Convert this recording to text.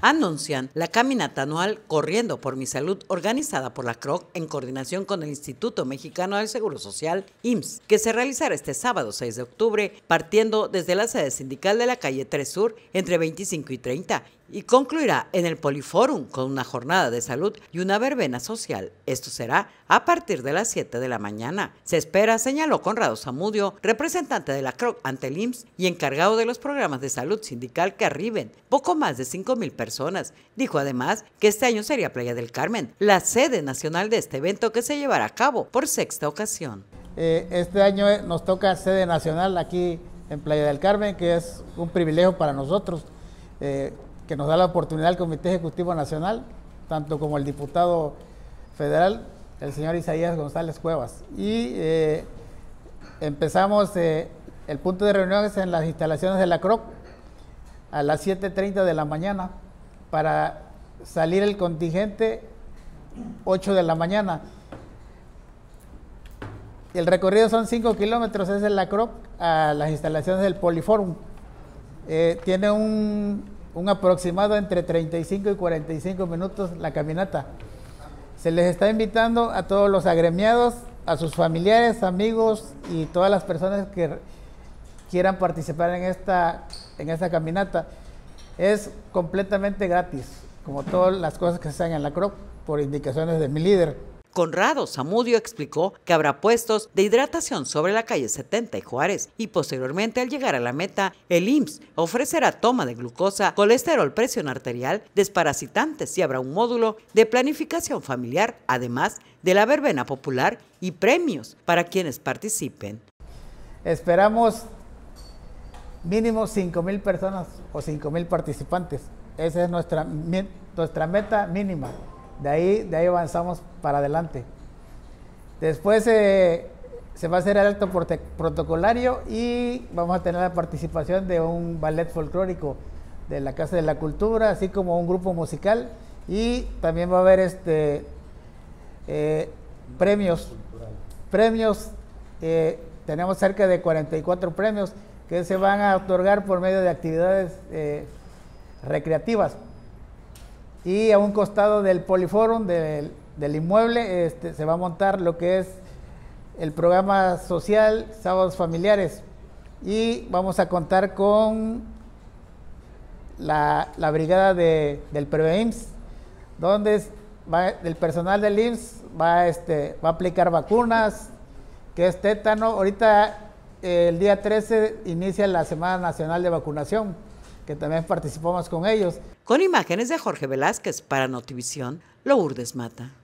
anuncian la caminata anual Corriendo por mi Salud organizada por la CROC en coordinación con el Instituto Mexicano del Seguro Social, IMSS, que se realizará este sábado 6 de octubre partiendo desde la sede sindical de la calle 3 Sur entre 25 y 30 y concluirá en el Poliforum con una jornada de salud y una verbena social. Esto será a partir de las 7 de la mañana. Se espera, señaló Conrado Zamudio, representante de la CROC ante el IMSS y encargado de los programas de salud sindical que arriben poco más de 5.000 personas Dijo además que este año sería Playa del Carmen, la sede nacional de este evento que se llevará a cabo por sexta ocasión. Eh, este año eh, nos toca sede nacional aquí en Playa del Carmen, que es un privilegio para nosotros, eh, que nos da la oportunidad el Comité Ejecutivo Nacional, tanto como el diputado federal, el señor Isaías González Cuevas. Y empezamos, el punto de reunión en las instalaciones de la CROC a las 7.30 de la mañana para salir el contingente 8 de la mañana. El recorrido son 5 kilómetros, es el la a las instalaciones del Poliforum. Eh, tiene un, aproximado entre 35 y 45 minutos la caminata. Se les está invitando a todos los agremiados, a sus familiares, amigos y todas las personas que quieran participar en esta, en esta caminata. Es completamente gratis, como todas las cosas que se hacen en la CROP, por indicaciones de mi líder. Conrado Zamudio explicó que habrá puestos de hidratación sobre la calle 70 y Juárez y posteriormente al llegar a la meta, el IMSS ofrecerá toma de glucosa, colesterol, presión arterial, desparasitantes y habrá un módulo de planificación familiar, además de la verbena popular y premios para quienes participen. Esperamos mínimo mil personas o mil participantes. Esa es nuestra, nuestra meta mínima. De ahí, de ahí avanzamos para adelante. Después eh, se va a hacer el acto protocolario y vamos a tener la participación de un ballet folclórico de la Casa de la Cultura, así como un grupo musical y también va a haber este eh, premios. Premios, eh, tenemos cerca de 44 premios que se van a otorgar por medio de actividades eh, recreativas. Y a un costado del poliforum del, inmueble este, se va a montar lo que es el programa social Sábados Familiares. Y vamos a contar con la, brigada del PREVEIMS, donde el personal del IMSS va, este, va a aplicar vacunas, que es tétano. Ahorita el día 13 inicia la Semana Nacional de Vacunación, que también participamos con ellos. Con imágenes de Jorge Velázquez para Notivisión, Lourdes Mata.